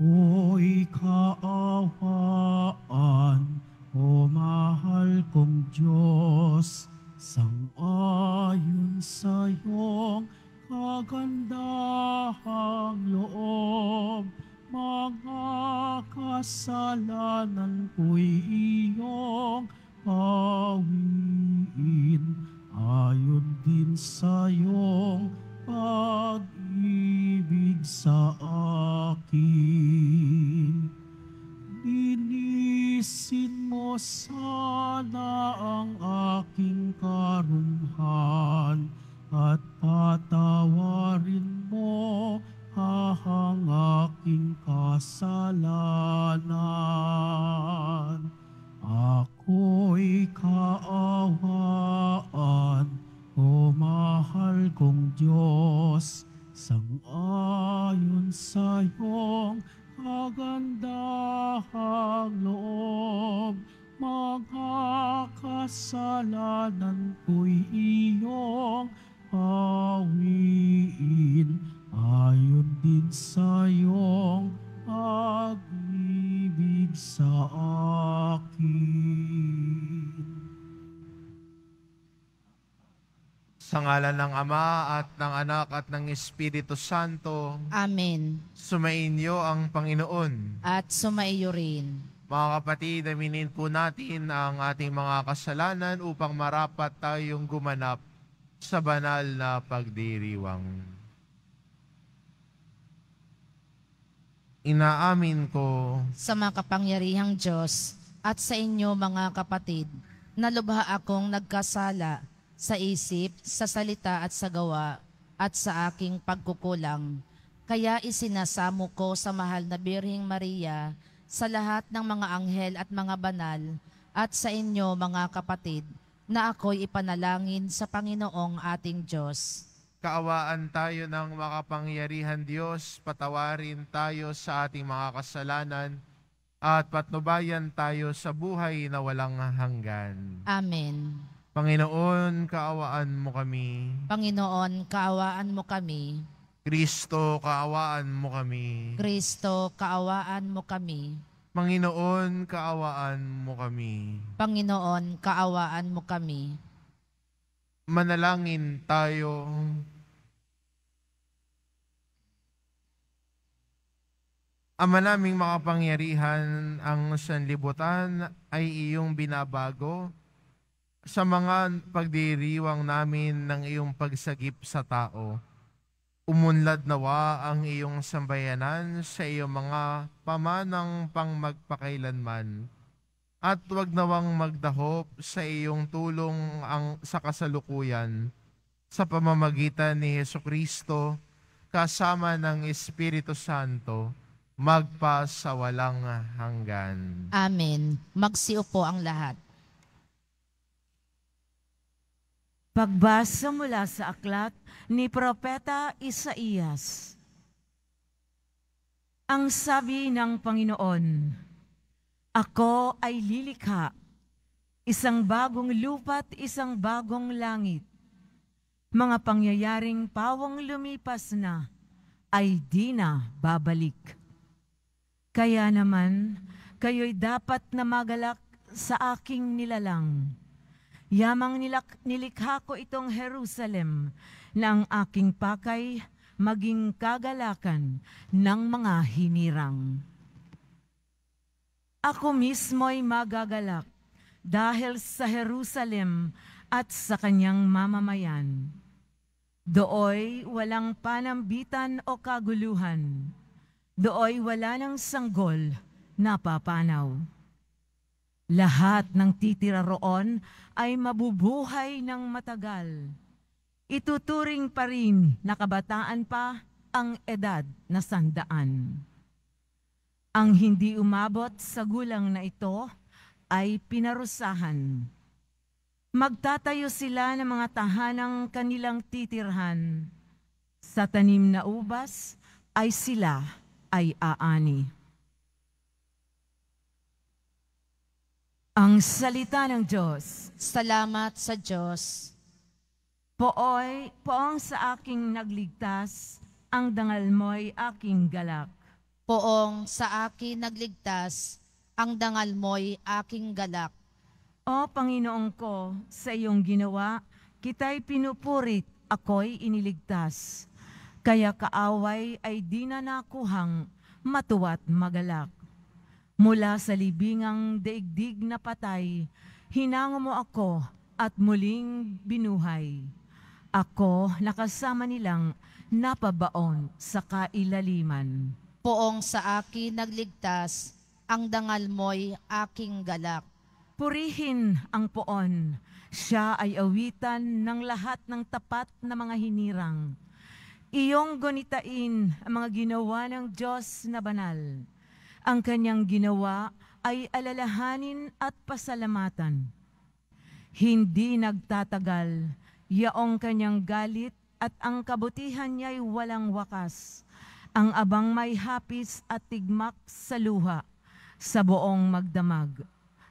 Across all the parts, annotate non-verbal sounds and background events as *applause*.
Ooh. kasalanan ko'y iyong awiin ayon din sa iyong pag sa akin. Sa ngalan ng Ama at ng Anak at ng Espiritu Santo. Amen. Sumainyo ang Panginoon. At sumaiyo rin. Mga kapatid, aminin po natin ang ating mga kasalanan upang marapat tayong gumanap sa banal na pagdiriwang. Inaamin ko sa mga kapangyarihang Diyos at sa inyo mga kapatid na lubha akong nagkasala sa isip, sa salita at sa gawa at sa aking pagkukulang. Kaya isinasamo ko sa mahal na Birhing Maria sa lahat ng mga anghel at mga banal, at sa inyo mga kapatid, na ako'y ipanalangin sa Panginoong ating Diyos. Kaawaan tayo ng makapangyarihan Diyos, patawarin tayo sa ating mga kasalanan, at patnubayan tayo sa buhay na walang hanggan. Amen. Panginoon, kaawaan mo kami. Panginoon, kaawaan mo kami. Kristo, kaawaan mo kami. Kristo, kaawaan mo kami. Panginoon, kaawaan mo kami. Panginoon, kaawaan mo kami. Manalangin tayo. Ama naming makapangyarihan, ang sanlibutan ay iyong binabago sa mga pagdiriwang namin ng iyong pagsagip sa tao Umunlad nawa ang iyong sambayanan sa iyong mga pamanang pangmagpakailanman at huwag nawang magdahop sa iyong tulong ang sa kasalukuyan sa pamamagitan ni Heso Kristo kasama ng Espiritu Santo magpa sa walang hanggan. Amen. Magsiupo ang lahat. Pagbasa mula sa aklat ni Propeta Isaías. Ang sabi ng Panginoon, Ako ay lilikha, isang bagong lupa't isang bagong langit. Mga pangyayaring pawang lumipas na ay di na babalik. Kaya naman, kayo'y dapat na magalak sa aking nilalang Yamang nilak, nilikha ko itong Jerusalem na ang aking pakay maging kagalakan ng mga hinirang. Ako mismo'y magagalak dahil sa Jerusalem at sa kanyang mamamayan. Dooy walang panambitan o kaguluhan. Dooy wala ng sanggol na papanaw. Lahat ng titira roon ay mabubuhay ng matagal. Ituturing pa rin na kabataan pa ang edad na sandaan. Ang hindi umabot sa gulang na ito ay pinarusahan. Magtatayo sila ng mga tahanang kanilang titirhan. Sa tanim na ubas ay sila ay aani. Ang salita ng Diyos. Salamat sa Diyos. Pooy, poong sa aking nagligtas, ang dangal mo'y aking galak. Poong sa akin nagligtas, ang dangal mo'y aking galak. O Panginoon ko, sa iyong ginawa, kita'y pinupurit, ako'y iniligtas. Kaya kaaway ay di na nakuhang matuwa't magalak. Mula sa libingang daigdig na patay, hinango mo ako at muling binuhay. Ako nakasama nilang napabaon sa kailaliman. Poong sa akin nagligtas, ang dangal mo'y aking galak. Purihin ang poon. Siya ay awitan ng lahat ng tapat na mga hinirang. Iyong gunitain ang mga ginawa ng Diyos na banal. Ang kanyang ginawa ay alalahanin at pasalamatan. Hindi nagtatagal, yaong kanyang galit at ang kabutihan niya'y walang wakas. Ang abang may hapis at tigmak sa luha, sa buong magdamag.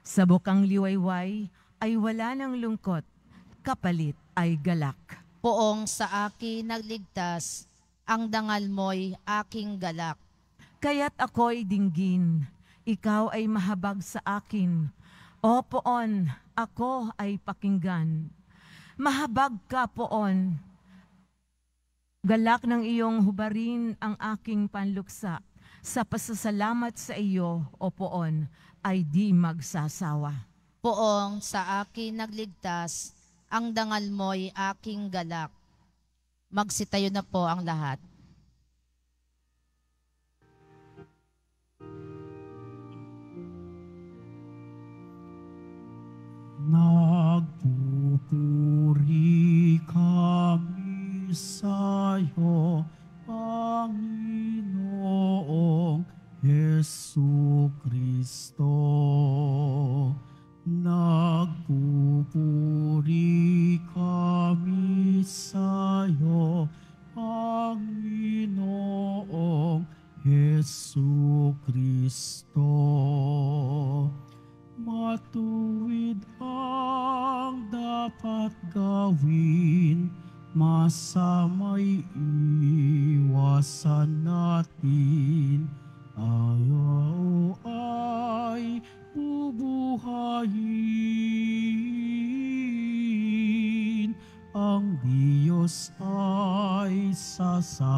Sa bukang liwayway ay wala ng lungkot, kapalit ay galak. Poong sa aki nagligtas, ang dangal mo'y aking galak. Kaya't ako'y dinggin, ikaw ay mahabag sa akin. O poon, ako ay pakinggan. Mahabag ka poon. Galak ng iyong hubarin ang aking panluksa. Sa pasasalamat sa iyo, O poon, ay di magsasawa. Poong sa akin nagligtas, ang dangal mo'y aking galak. Magsitayo na po ang lahat. Nagpupuri kami sa'yo, Panginoong Yesu Nagpupuri kami sa'yo, Panginoong Yesu Kristo. sa may iwasan natin ayaw ay bubuhayin ang Diyos ay sa sa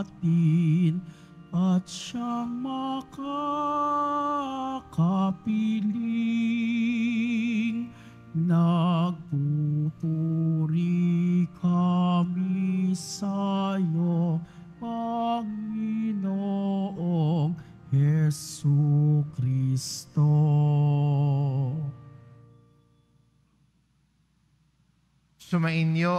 atin at siya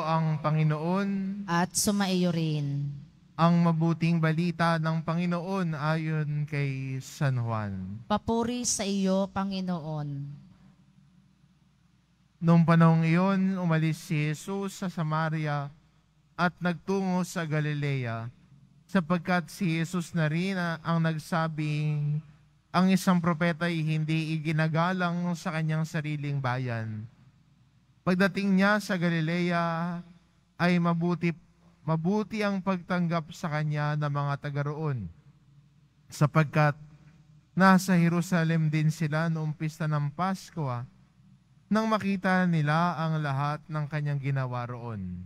ang Panginoon at sumaiyo rin. Ang mabuting balita ng Panginoon ayon kay San Juan. Papuri sa iyo, Panginoon. Noong panahong iyon, umalis si Jesus sa Samaria at nagtungo sa Galilea, sapagkat si Jesus na rin ang nagsabing, ang isang propeta ay hindi iginagalang sa kanyang sariling bayan Pagdating niya sa Galilea, ay mabuti, mabuti ang pagtanggap sa kanya ng mga taga roon, sapagkat nasa Jerusalem din sila noong pista ng Pasko, ah, nang makita nila ang lahat ng kanyang ginawa roon.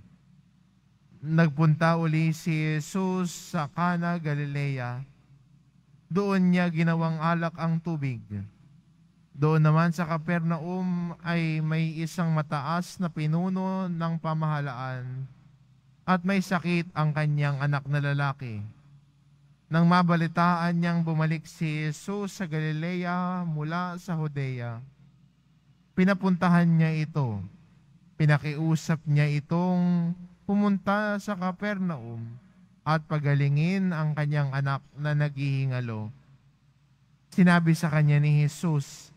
Nagpunta uli si Jesus sa Cana, Galilea. Doon niya ginawang alak ang tubig doon naman sa Kapernaum ay may isang mataas na pinuno ng pamahalaan at may sakit ang kanyang anak na lalaki. Nang mabalitaan niyang bumalik si Jesus sa Galilea mula sa Hodea, pinapuntahan niya ito. Pinakiusap niya itong pumunta sa Kapernaum at pagalingin ang kanyang anak na naghihingalo. Sinabi sa kanya ni Jesus,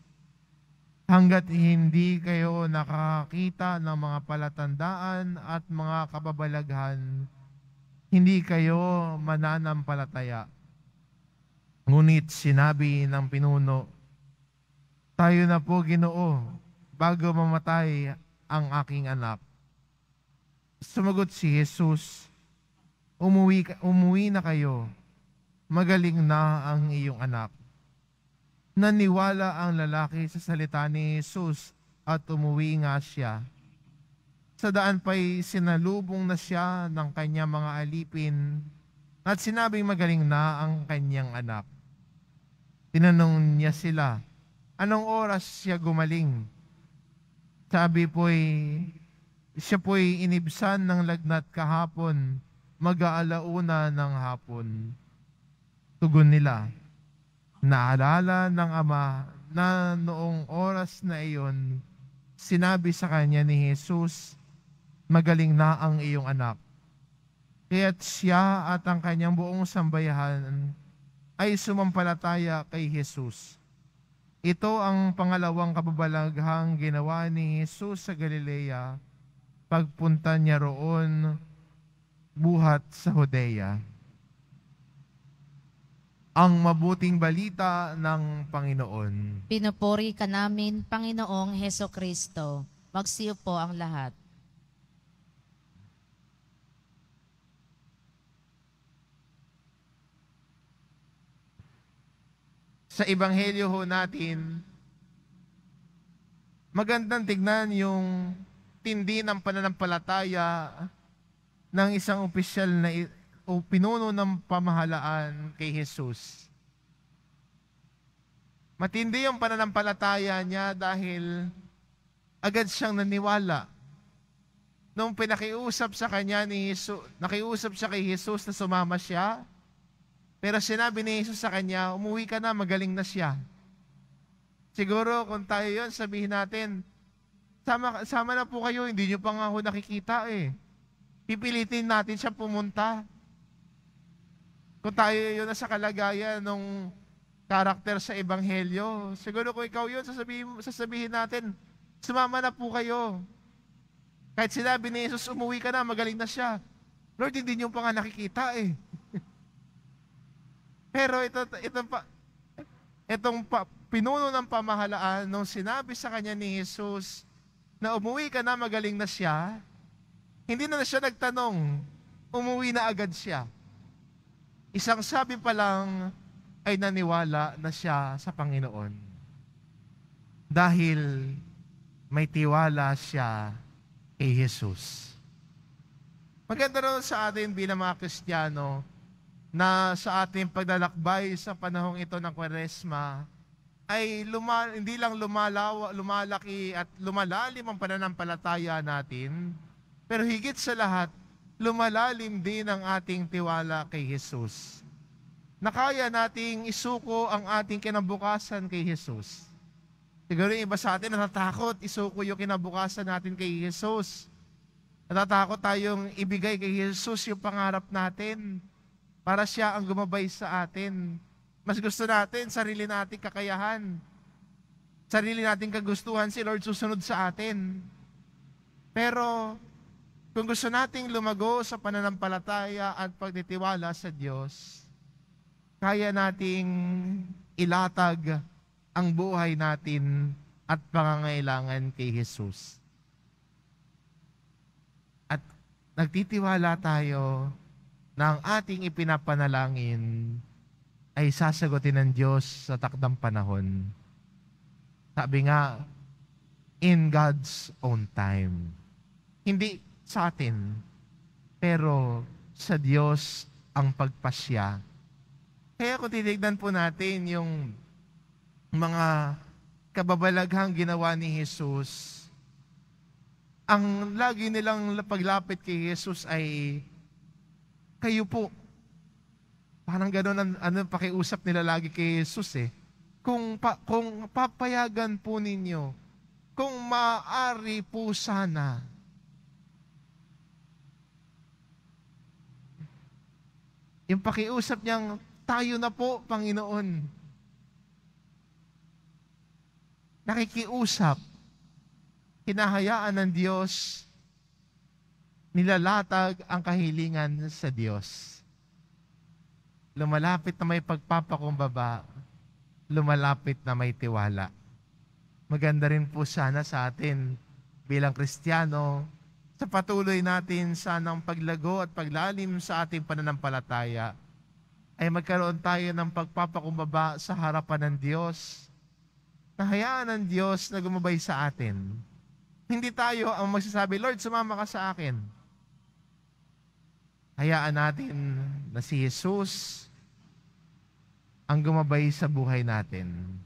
hanggat hindi kayo nakakita ng mga palatandaan at mga kababalaghan, hindi kayo mananampalataya. Ngunit sinabi ng pinuno, Tayo na po, Ginoo, bago mamatay ang aking anak. Sumagot si Jesus, Umuwi, umuwi na kayo, magaling na ang iyong anak. Naniwala ang lalaki sa salita ni Jesus at umuwi nga siya. Sa daan pa'y sinalubong na siya ng kanyang mga alipin at sinabing magaling na ang kanyang anak. Tinanong niya sila, anong oras siya gumaling? Sabi po'y, siya po'y inibsan ng lagnat kahapon, mag-aalauna ng hapon. Tugon nila, Naalala ng ama na noong oras na iyon, sinabi sa kanya ni Jesus, magaling na ang iyong anak. Kaya't siya at ang kanyang buong sambayahan ay sumampalataya kay Jesus. Ito ang pangalawang kababalaghang ginawa ni Jesus sa Galilea, pagpunta niya roon buhat sa Hodea ang mabuting balita ng Panginoon. Pinupuri ka namin, Panginoong Heso Kristo. Magsiyo po ang lahat. Sa Ebanghelyo ho natin, magandang tignan yung tindi ng pananampalataya ng isang opisyal na o pinuno ng pamahalaan kay Jesus. Matindi yung pananampalataya niya dahil agad siyang naniwala. Nung pinakiusap sa kanya ni Jesus, nakiusap siya kay Jesus na sumama siya, pero sinabi ni Jesus sa kanya, umuwi ka na, magaling na siya. Siguro kung tayo yon sabihin natin, sama, sama na po kayo, hindi nyo pa nga ako nakikita eh. Pipilitin natin siya pumunta. Kung tayo yun na sa kalagayan nung karakter sa Ebanghelyo, siguro kung ikaw yun, sasabihin, sasabihin natin, sumama na po kayo. Kahit sinabi ni Jesus, umuwi ka na, magaling na siya. Lord, hindi niyo pa nga nakikita eh. *laughs* Pero ito, ito pa, itong pa, pinuno ng pamahalaan nung sinabi sa kanya ni Jesus na umuwi ka na, magaling na siya, hindi na, na siya nagtanong, umuwi na agad siya. Isang sabi pa lang ay naniwala na siya sa Panginoon. Dahil may tiwala siya kay Jesus. Maganda rin sa atin bilang mga Kristiyano na sa ating paglalakbay sa panahong ito ng Kwaresma ay luma, hindi lang lumalaw, lumalaki at lumalalim ang pananampalataya natin, pero higit sa lahat, lumalalim din ang ating tiwala kay Jesus. Nakaya nating isuko ang ating kinabukasan kay Jesus. Siguro yung iba sa atin natatakot isuko yung kinabukasan natin kay Jesus. Natatakot tayong ibigay kay Jesus yung pangarap natin para siya ang gumabay sa atin. Mas gusto natin sarili nating kakayahan. Sarili nating kagustuhan si Lord susunod sa atin. Pero kung gusto nating lumago sa pananampalataya at pagtitiwala sa Diyos, kaya nating ilatag ang buhay natin at pangangailangan kay Jesus. At nagtitiwala tayo na ang ating ipinapanalangin ay sasagutin ng Diyos sa takdang panahon. Sabi nga, in God's own time. Hindi sa atin. Pero sa Diyos ang pagpasya. Kaya kung titignan po natin yung mga kababalaghang ginawa ni Jesus, ang lagi nilang paglapit kay Jesus ay, kayo po, parang ganoon ang ano, pakiusap nila lagi kay Jesus eh. Kung, pa, kung papayagan po ninyo, kung maaari po sana, Yung pakiusap niyang, tayo na po, Panginoon. Nakikiusap. Hinahayaan ng Diyos. Nilalatag ang kahilingan sa Diyos. Lumalapit na may pagpapakumbaba. Lumalapit na may tiwala. Maganda rin po sana sa atin bilang Kristiyano, sa patuloy natin sanang paglago at paglalim sa ating pananampalataya, ay magkaroon tayo ng pagpapakumbaba sa harapan ng Diyos. Nahayaan ng Diyos na gumabay sa atin. Hindi tayo ang magsasabi, Lord, sumama ka sa akin. Hayaan natin na si Jesus ang gumabay sa buhay natin.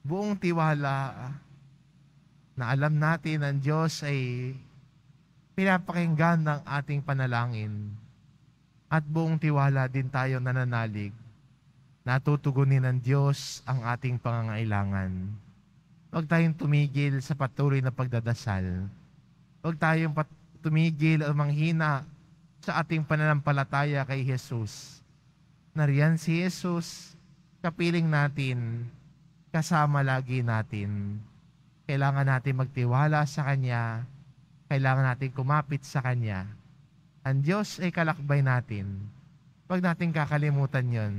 Buong tiwala na alam natin ang Diyos ay pinapakinggan ng ating panalangin at buong tiwala din tayo nananalig natutugunin ng Diyos ang ating pangangailangan. Huwag tayong tumigil sa patuloy na pagdadasal. Huwag tayong tumigil o manghina sa ating pananampalataya kay Jesus. Nariyan si Jesus, kapiling natin, kasama lagi natin. Kailangan natin magtiwala sa Kanya. Kailangan natin kumapit sa Kanya. Ang Diyos ay kalakbay natin. Huwag natin kakalimutan yon.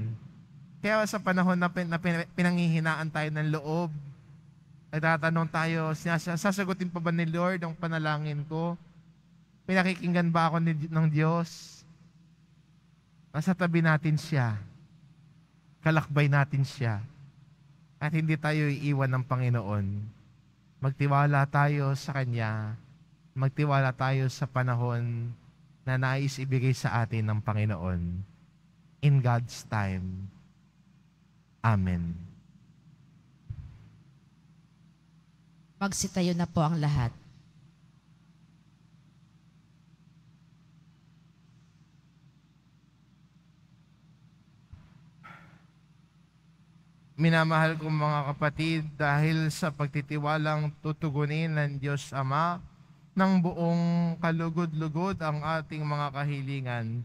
Kaya sa panahon na, pin- na pin- pinangihinaan tayo ng loob, nagtatanong tayo, sasagutin pa ba ni Lord ang panalangin ko? Pinakikinggan ba ako ni, ng Diyos? Nasa tabi natin siya. Kalakbay natin siya. At hindi tayo iiwan ng Panginoon. Magtiwala tayo sa Kanya. Magtiwala tayo sa panahon na nais ibigay sa atin ng Panginoon. In God's time. Amen. Magsitayo na po ang lahat. Minamahal kong mga kapatid, dahil sa pagtitiwalang tutugunin ng Diyos Ama ng buong kalugod-lugod ang ating mga kahilingan,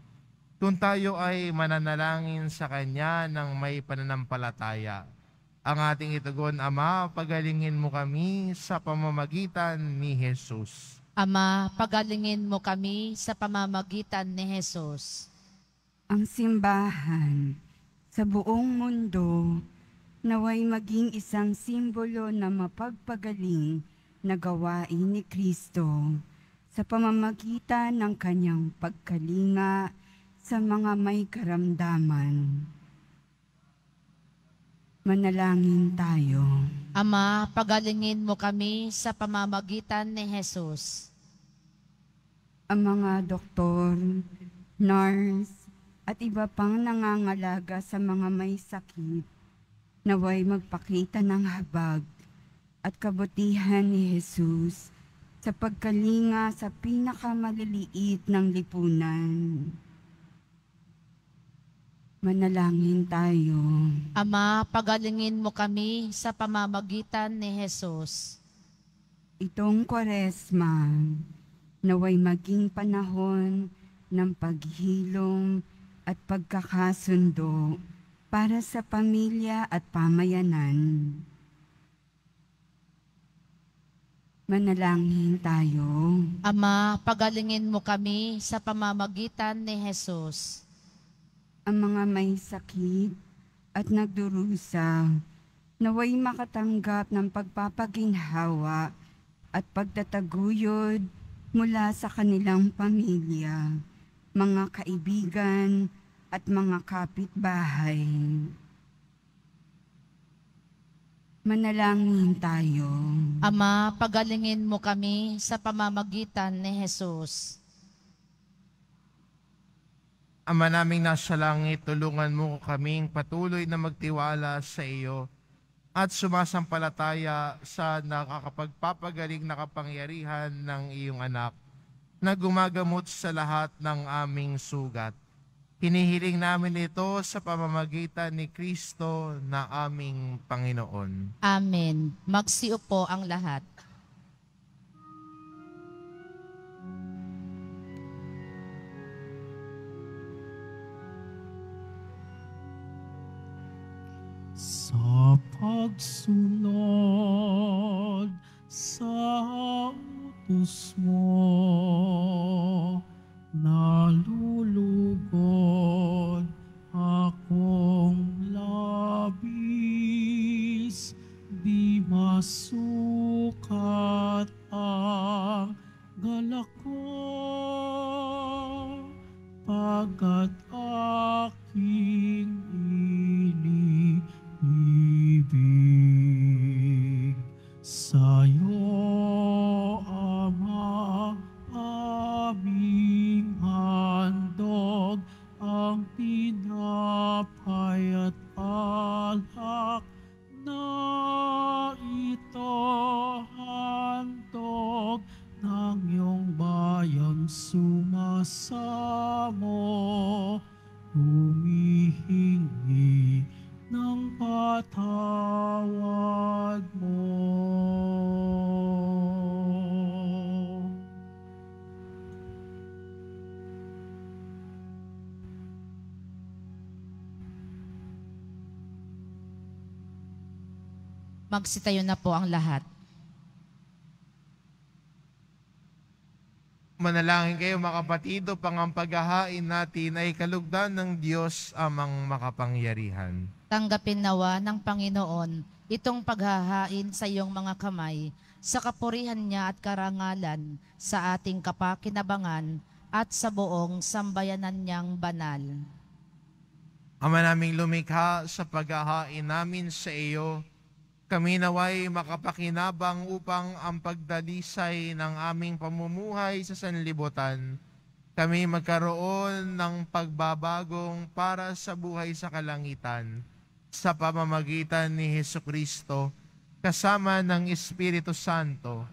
kung tayo ay mananalangin sa Kanya ng may pananampalataya. Ang ating itugon, Ama, pagalingin mo kami sa pamamagitan ni Jesus. Ama, pagalingin mo kami sa pamamagitan ni Jesus. Ang simbahan sa buong mundo naway maging isang simbolo na mapagpagaling na gawain ni Kristo sa pamamagitan ng kanyang pagkalinga sa mga may karamdaman. Manalangin tayo. Ama, pagalingin mo kami sa pamamagitan ni Jesus. Ang mga doktor, nurse, at iba pang nangangalaga sa mga may sakit naway magpakita ng habag at kabutihan ni Jesus sa pagkalinga sa pinakamaliliit ng lipunan. Manalangin tayo. Ama, pagalingin mo kami sa pamamagitan ni Jesus. Itong kwaresma, naway maging panahon ng paghilom at pagkakasundo para sa pamilya at pamayanan. Manalangin tayo. Ama, pagalingin mo kami sa pamamagitan ni Jesus. Ang mga may sakit at nagdurusa, naway makatanggap ng pagpapaginhawa at pagtataguyod mula sa kanilang pamilya, mga kaibigan, at mga kapitbahay. Manalangin tayo. Ama, pagalingin mo kami sa pamamagitan ni Jesus. Ama naming nasa langit, tulungan mo kaming patuloy na magtiwala sa iyo at sumasampalataya sa nakakapagpapagaling na kapangyarihan ng iyong anak na gumagamot sa lahat ng aming sugat Hinihiling namin ito sa pamamagitan ni Kristo na aming Panginoon. Amen. Magsiupo ang lahat. Sa pagsunod sa utos mo, nalulugod akong labis, di masukat ang galak ko, pagkat pagpatawad mo. Magsitayo na po ang lahat. Manalangin kayo mga kapatido, pangampagahain natin ay kalugdan ng Diyos amang makapangyarihan. Tanggapin nawa ng Panginoon itong paghahain sa iyong mga kamay sa kapurihan niya at karangalan sa ating kapakinabangan at sa buong sambayanan niyang banal. Ama naming lumikha sa paghahain namin sa iyo, kami naway makapakinabang upang ang pagdalisay ng aming pamumuhay sa sanlibutan, kami magkaroon ng pagbabagong para sa buhay sa kalangitan sa pamamagitan ni Heso Kristo kasama ng Espiritu Santo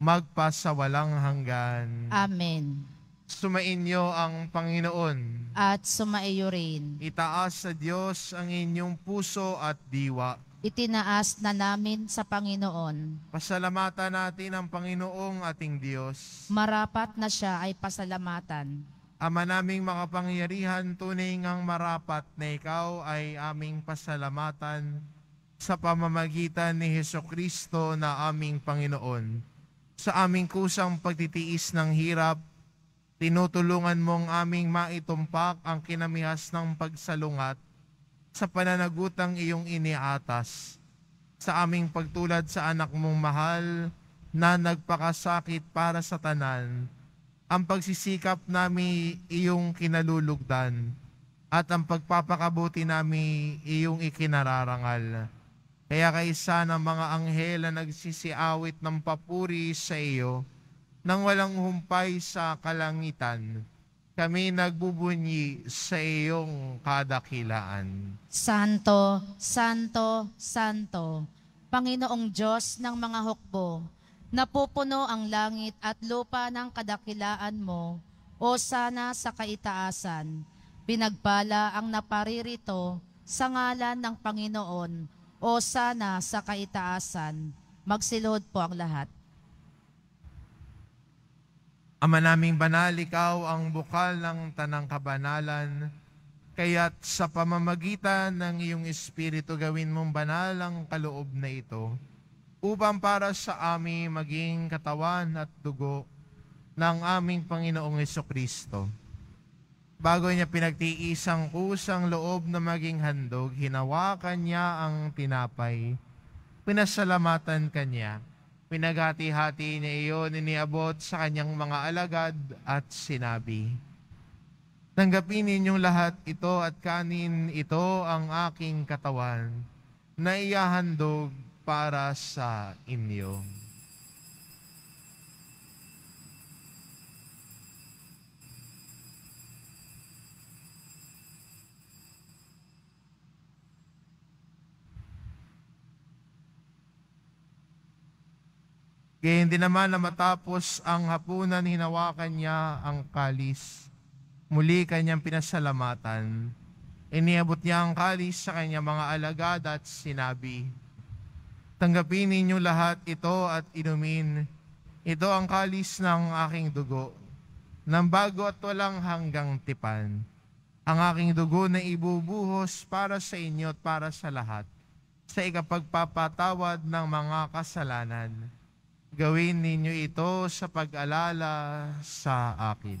magpasawalang hanggan. Amen. Sumainyo ang Panginoon. At sumaiyo rin. Itaas sa Diyos ang inyong puso at diwa. Itinaas na namin sa Panginoon. Pasalamatan natin ang Panginoong ating Diyos. Marapat na siya ay pasalamatan. Ama naming makapangyarihan, tunay ngang marapat na ikaw ay aming pasalamatan sa pamamagitan ni Heso Kristo na aming Panginoon. Sa aming kusang pagtitiis ng hirap, tinutulungan mong aming maitumpak ang kinamihas ng pagsalungat sa pananagutang iyong iniatas. Sa aming pagtulad sa anak mong mahal na nagpakasakit para sa tanan, ang pagsisikap nami iyong kinalulugdan at ang pagpapakabuti nami iyong ikinararangal. Kaya kaisa ng mga anghel na nagsisiawit ng papuri sa iyo nang walang humpay sa kalangitan. Kami nagbubunyi sa iyong kadakilaan. Santo, Santo, Santo, Panginoong Diyos ng mga hukbo, Napupuno ang langit at lupa ng kadakilaan mo, o sana sa kaitaasan. Pinagpala ang naparirito sa ngalan ng Panginoon, o sana sa kaitaasan. Magsilod po ang lahat. Ama naming banal, ikaw ang bukal ng tanang kabanalan, kaya't sa pamamagitan ng iyong Espiritu gawin mong banal ang kaloob na ito upang para sa amin maging katawan at dugo ng aming Panginoong Yeso Kristo. Bago niya pinagtiisang kusang loob na maging handog, hinawakan niya ang tinapay, pinasalamatan kanya, pinaghati hati niya iyon, iniabot sa kanyang mga alagad at sinabi, Tanggapin ninyong lahat ito at kanin ito ang aking katawan na iyahandog para sa inyo. Kaya hindi naman na matapos ang hapunan, hinawakan niya ang kalis. Muli kanyang pinasalamatan. Iniabot niya ang kalis sa kanyang mga alagad at sinabi, Tanggapin ninyo lahat ito at inumin. Ito ang kalis ng aking dugo, ng bago at walang hanggang tipan. Ang aking dugo na ibubuhos para sa inyo at para sa lahat, sa ikapagpapatawad ng mga kasalanan. Gawin ninyo ito sa pag-alala sa akin.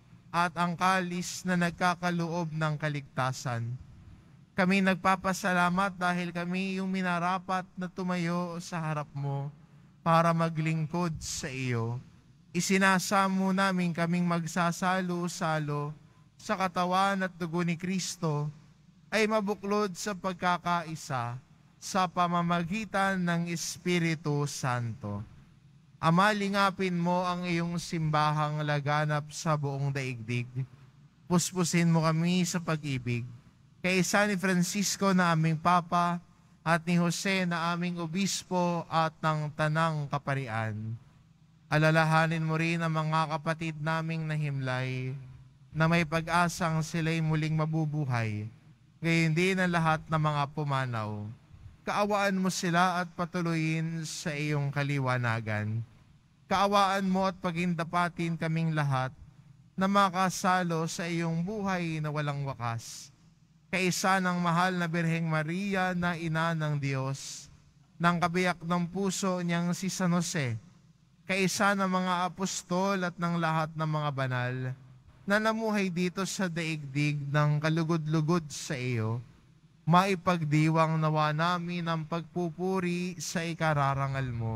at ang kalis na nagkakaloob ng kaligtasan. Kami nagpapasalamat dahil kami yung minarapat na tumayo sa harap mo para maglingkod sa iyo. Isinasamo namin kaming magsasalo-salo sa katawan at dugo ni Kristo ay mabuklod sa pagkakaisa sa pamamagitan ng Espiritu Santo Ama, lingapin mo ang iyong simbahang laganap sa buong daigdig. Puspusin mo kami sa pag-ibig. Kaisa ni Francisco na aming Papa at ni Jose na aming Obispo at ng Tanang Kaparian. Alalahanin mo rin ang mga kapatid naming na himlay na may pag-asang sila'y muling mabubuhay, gayon din ang lahat ng mga pumanaw. Kaawaan mo sila at patuloyin sa iyong kaliwanagan kaawaan mo at pagindapatin kaming lahat na makasalo sa iyong buhay na walang wakas. Kaisa ng mahal na Birheng Maria na ina ng Diyos, ng kabiyak ng puso niyang si San Jose, kaisa ng mga apostol at ng lahat ng mga banal, na namuhay dito sa daigdig ng kalugod-lugod sa iyo, maipagdiwang nawa namin ang pagpupuri sa ikararangal mo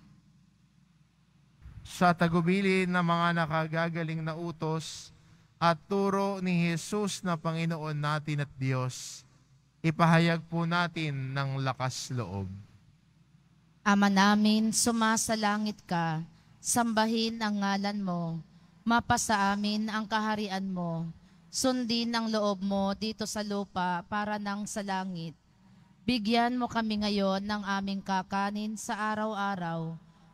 sa tagubilin ng mga nakagagaling na utos at turo ni Jesus na Panginoon natin at Diyos, ipahayag po natin ng lakas loob. Ama namin, sumasalangit ka, sambahin ang ngalan mo, mapasa amin ang kaharian mo, sundin ang loob mo dito sa lupa para nang sa langit. Bigyan mo kami ngayon ng aming kakanin sa araw-araw,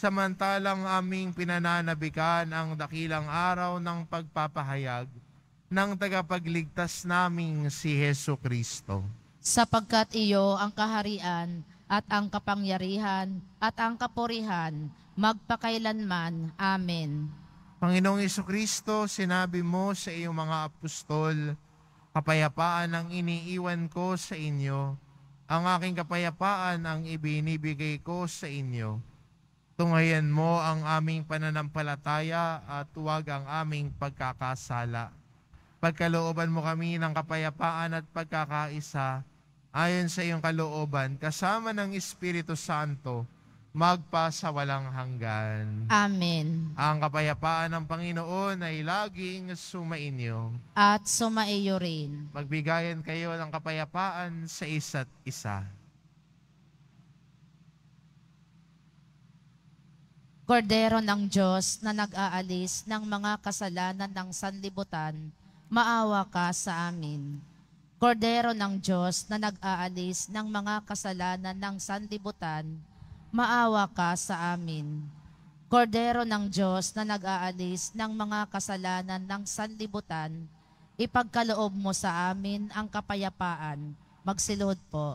samantalang aming pinananabikan ang dakilang araw ng pagpapahayag ng tagapagligtas naming si Heso Kristo. Sapagkat iyo ang kaharian at ang kapangyarihan at ang kapurihan magpakailanman. Amen. Panginoong Iso Kristo, sinabi mo sa iyong mga apostol, kapayapaan ang iniiwan ko sa inyo, ang aking kapayapaan ang ibinibigay ko sa inyo. Tungayan mo ang aming pananampalataya at huwag ang aming pagkakasala. Pagkalooban mo kami ng kapayapaan at pagkakaisa, ayon sa iyong kalooban, kasama ng Espiritu Santo, magpa sa walang hanggan. Amen. Ang kapayapaan ng Panginoon ay laging sumainyo. At sumaiyo rin. Magbigayan kayo ng kapayapaan sa isa't isa. Kordero ng Diyos na nag-aalis ng mga kasalanan ng sanlibutan, maawa ka sa amin. Kordero ng Diyos na nag-aalis ng mga kasalanan ng sanlibutan, maawa ka sa amin. Kordero ng Diyos na nag-aalis ng mga kasalanan ng sanlibutan, ipagkaloob mo sa amin ang kapayapaan. Magsilod po.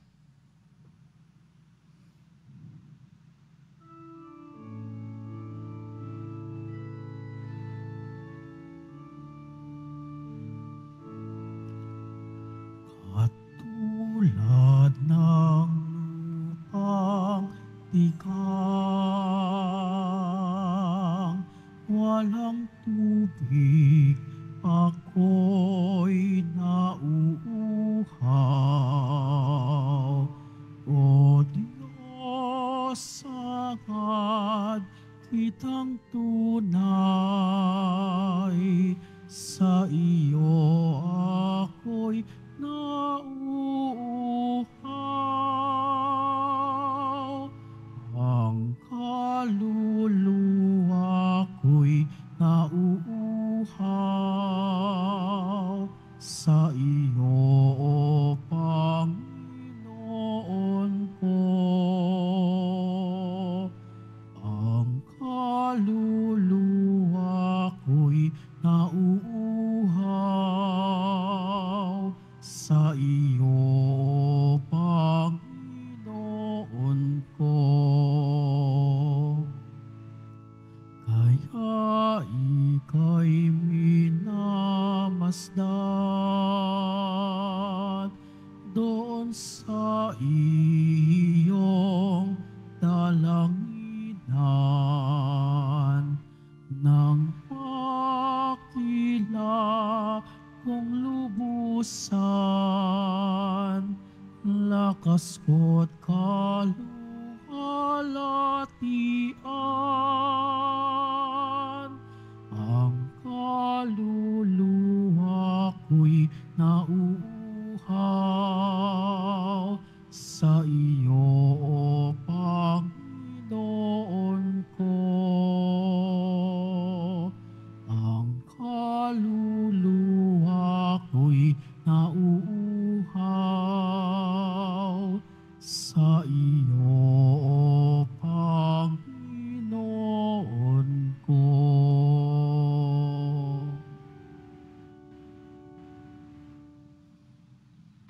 nauuhaw sa iyo.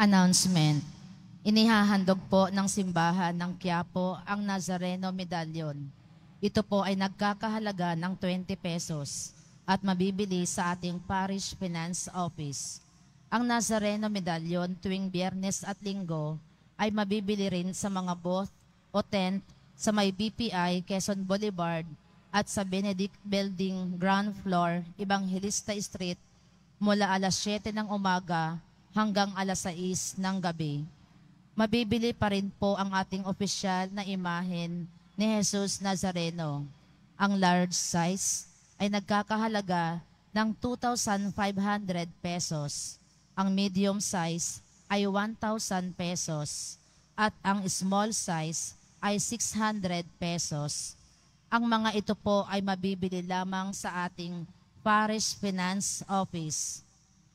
announcement. Inihahandog po ng simbahan ng Quiapo ang Nazareno Medallion. Ito po ay nagkakahalaga ng 20 pesos at mabibili sa ating Parish Finance Office. Ang Nazareno Medallion tuwing biyernes at linggo ay mabibili rin sa mga booth o tent sa may BPI Quezon Boulevard at sa Benedict Building ground floor, Ibanghelista Street mula alas 7 ng umaga hanggang alas 6 ng gabi. Mabibili pa rin po ang ating official na imahen ni Jesus Nazareno. Ang large size ay nagkakahalaga ng 2,500 pesos. Ang medium size ay 1,000 pesos at ang small size ay 600 pesos. Ang mga ito po ay mabibili lamang sa ating Parish Finance Office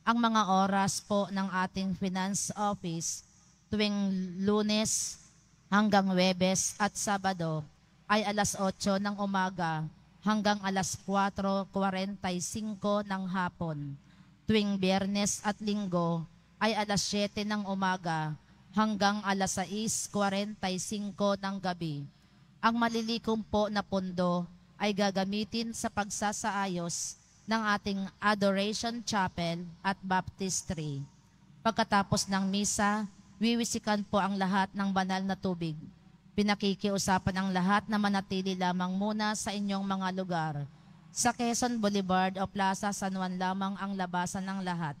ang mga oras po ng ating finance office tuwing lunes hanggang Webes at Sabado ay alas 8 ng umaga hanggang alas 4.45 ng hapon. Tuwing biyernes at linggo ay alas 7 ng umaga hanggang alas 6.45 ng gabi. Ang malilikom po na pondo ay gagamitin sa pagsasaayos ng ating Adoration Chapel at Baptistry. Pagkatapos ng misa, wiwisikan po ang lahat ng banal na tubig. Pinakikiusapan ang lahat na manatili lamang muna sa inyong mga lugar. Sa Quezon Boulevard o Plaza San Juan lamang ang labasan ng lahat.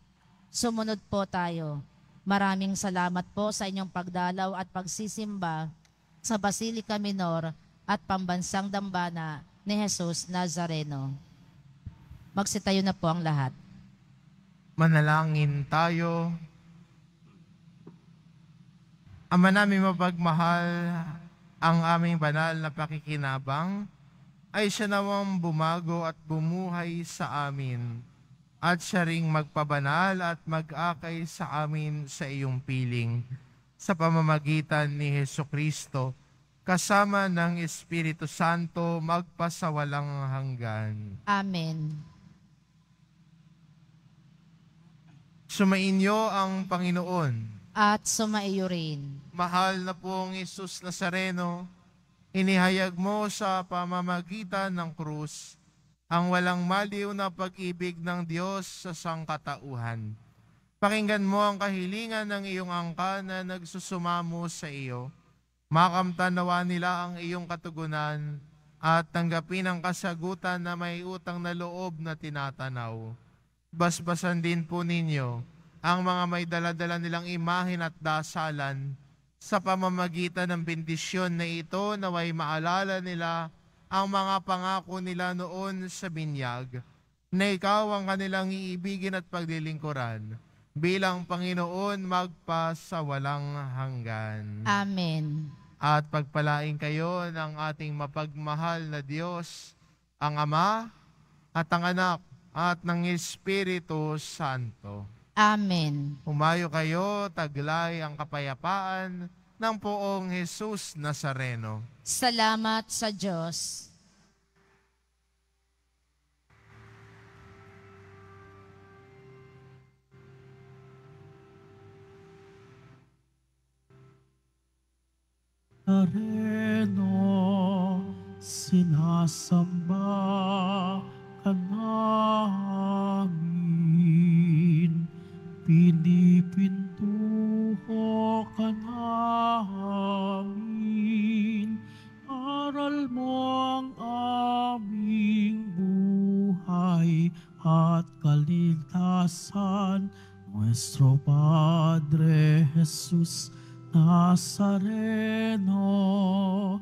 Sumunod po tayo. Maraming salamat po sa inyong pagdalaw at pagsisimba sa Basilica Minor at Pambansang Dambana ni Jesus Nazareno. Magsitayo na po ang lahat. Manalangin tayo. Ama namin mapagmahal, ang aming banal na pakikinabang ay siya namang bumago at bumuhay sa amin at siya ring magpabanal at mag-akay sa amin sa iyong piling sa pamamagitan ni Heso Kristo kasama ng Espiritu Santo magpasawalang hanggan. Amen. Sumainyo ang Panginoon. At sumaiyo rin. Mahal na pong Isus Nazareno, inihayag mo sa pamamagitan ng krus ang walang maliw na pag-ibig ng Diyos sa sangkatauhan. Pakinggan mo ang kahilingan ng iyong angka na nagsusumamo sa iyo. Makamtanawa nila ang iyong katugunan at tanggapin ang kasagutan na may utang na loob na tinatanaw Basbasan din po ninyo ang mga may daladala nilang imahin at dasalan sa pamamagitan ng bendisyon na ito naway maalala nila ang mga pangako nila noon sa binyag na ikaw ang kanilang iibigin at paglilingkuran bilang Panginoon magpa sa walang hanggan. Amen. At pagpalain kayo ng ating mapagmahal na Diyos, ang Ama at ang Anak at ng Espiritu Santo. Amen. Humayo kayo, taglay ang kapayapaan ng poong Jesus Nazareno. Salamat sa Diyos. Nazareno, sinasamba namin, pinipintuho ka namin, aral mo ang aming buhay at kaligtasan, Nuestro Padre Jesus Nazareno.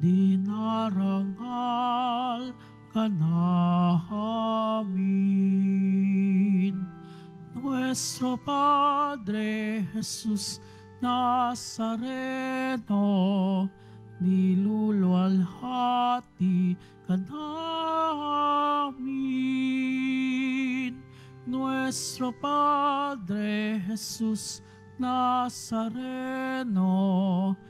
dinarangal ka namin. Nuestro Padre Jesus Nazareno, nilulualhati ka namin. Nuestro Padre Jesus Nazareno, nilulualhati